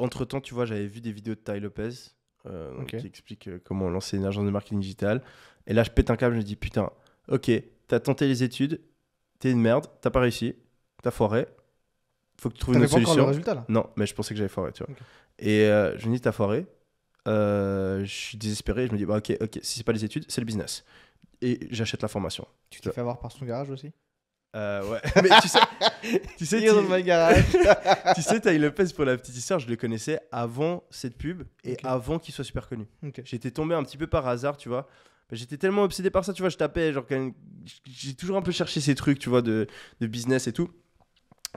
entre temps, tu vois, j'avais vu des vidéos de Ty Lopez euh, qui explique euh, comment lancer une agence de marketing digital. Et là, je pète un câble, je me dis putain, ok, t'as tenté les études, t'es une merde, t'as pas réussi, t'as foiré. Faut que tu trouves une autre solution. Le résultat, là non, mais je pensais que j'avais foiré, tu vois. Et euh, je me dis, t'as foiré. je suis désespéré. Je me dis, bah, ok, ok, si c'est pas les études, c'est le business. Et j'achète la formation. Tu t'es fait avoir par son garage aussi euh, ouais. Mais tu sais, tu sais, tu, tu Lopez pour la petite histoire, je le connaissais avant cette pub et avant qu'il soit super connu. J'étais tombé un petit peu par hasard, tu vois. J'étais tellement obsédé par ça, tu vois, je tapais, genre, j'ai toujours un peu cherché ces trucs, tu vois, de, de business et tout.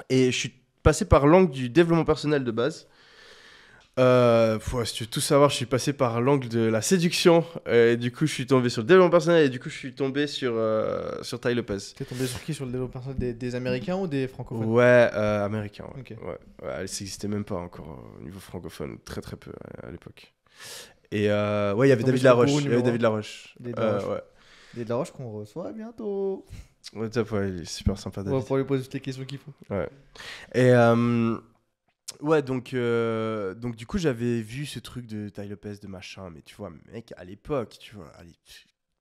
Et je suis passé par l'angle du développement personnel de base. Euh, si tu veux tout savoir, je suis passé par l'angle de la séduction. Et du coup, je suis tombé sur le développement personnel. Et du coup, je suis tombé sur, euh, sur Ty Lopez. T'es tombé sur qui Sur le développement personnel des, Américains ou des francophones Ouais, euh, Américains. Ouais. ouais. n'existait même pas encore euh, au niveau francophone. Très, très peu à l'époque. Et ouais, il y avait David Laroche. Il y avait David Laroche. David Laroche. Ouais. Laroche qu'on reçoit bientôt. Ouais, top, ouais, il est super sympa. On va lui poser toutes les questions qu'il faut. Ouais. Et. Euh, Ouais, donc, euh, donc du coup, j'avais vu ce truc de Ty Lopez, de machin, mais tu vois, mec, à l'époque, tu vois,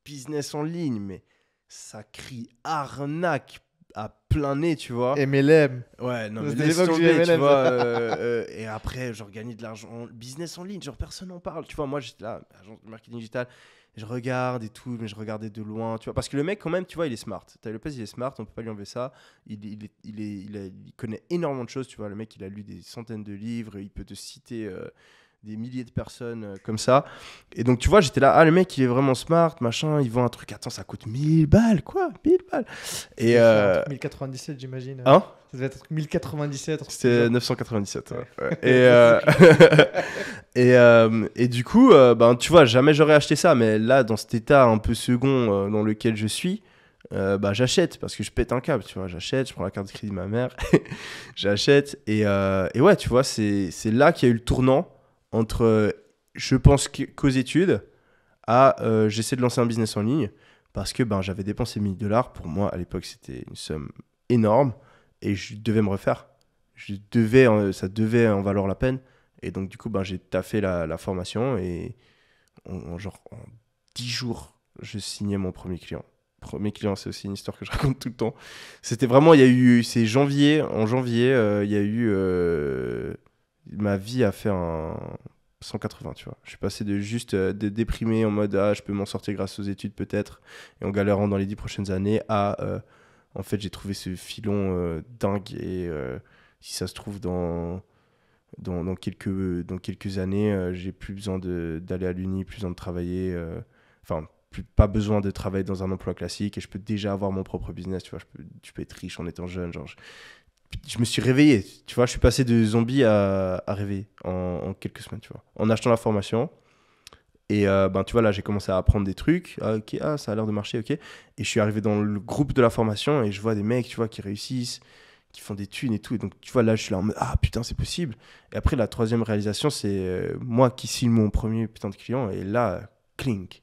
business en ligne, mais ça crie arnaque, à plein nez, tu vois. et MLM. Ouais, non, mais laisse tomber, vois. Euh, euh, et après, genre, gagner de l'argent. Business en ligne, genre, personne n'en parle. Tu vois, moi, j'étais là, marketing digital, je regarde et tout, mais je regardais de loin, tu vois. Parce que le mec, quand même, tu vois, il est smart. le Lopez, il est smart, on peut pas lui enlever ça. Il, il, est, il, est, il, connaît énormément de choses, tu vois. Le mec, il a lu des centaines de livres, il peut te citer. Euh, des milliers de personnes euh, comme ça. Et donc, tu vois, j'étais là, ah, le mec, il est vraiment smart, machin, il vend un truc, attends, ça coûte 1000 balles, quoi, 1000 balles. Et. Euh... 1097, j'imagine. Hein Ça devait être 1097. C'était 997. Et, euh, euh, et, du coup, ben, tu vois, jamais j'aurais acheté ça, mais là, dans cet état un peu second dans lequel je suis. bah, j'achète parce que je pète un câble, tu vois. J'achète, je prends la carte de crédit de ma mère, j'achète. Et, et, ouais, tu vois, c'est là qu'il y a eu le tournant entre euh, je pense qu'aux études à euh, j'essaie de lancer un business en ligne parce que ben, j'avais dépensé 1000 dollars. Pour moi, à l'époque, c'était une somme énorme et je devais me refaire. Je devais, ça devait en valoir la peine. Et donc, du coup, ben, j'ai taffé la, la formation et en, genre, en 10 jours, je signais mon premier client. Premier client, c'est aussi une histoire que je raconte tout le temps. C'était vraiment, il y a eu, c'est janvier, en janvier, euh, il y a eu, ma vie a fait un, 180, tu vois. Je suis passé de juste euh, de déprimé en mode ah, je peux m'en sortir grâce aux études peut-être et en galérant dans les dix prochaines années à euh, en fait j'ai trouvé ce filon euh, dingue et si ça se trouve dans dans, quelques dans quelques années j'ai plus besoin d'aller à l'uni, plus besoin de travailler, enfin pas besoin de travailler dans un emploi classique et je peux déjà avoir mon propre business, tu vois. Je peux, tu peux être riche en étant jeune, genre je me suis réveillé. Tu vois, je suis passé de zombie à, à en, quelques semaines, tu vois. En achetant la formation. Et euh, ben, tu vois, là, j'ai commencé à apprendre des trucs. Ah, ok, ah, ça a l'air de marcher, ok. Et je suis arrivé dans le groupe de la formation et je vois des mecs, tu vois, qui réussissent, qui font des thunes et tout. Et donc, tu vois, là, je suis là ah putain, c'est possible. Et après, la troisième réalisation, c'est euh, moi qui signe mon premier putain de client. Et là, clink.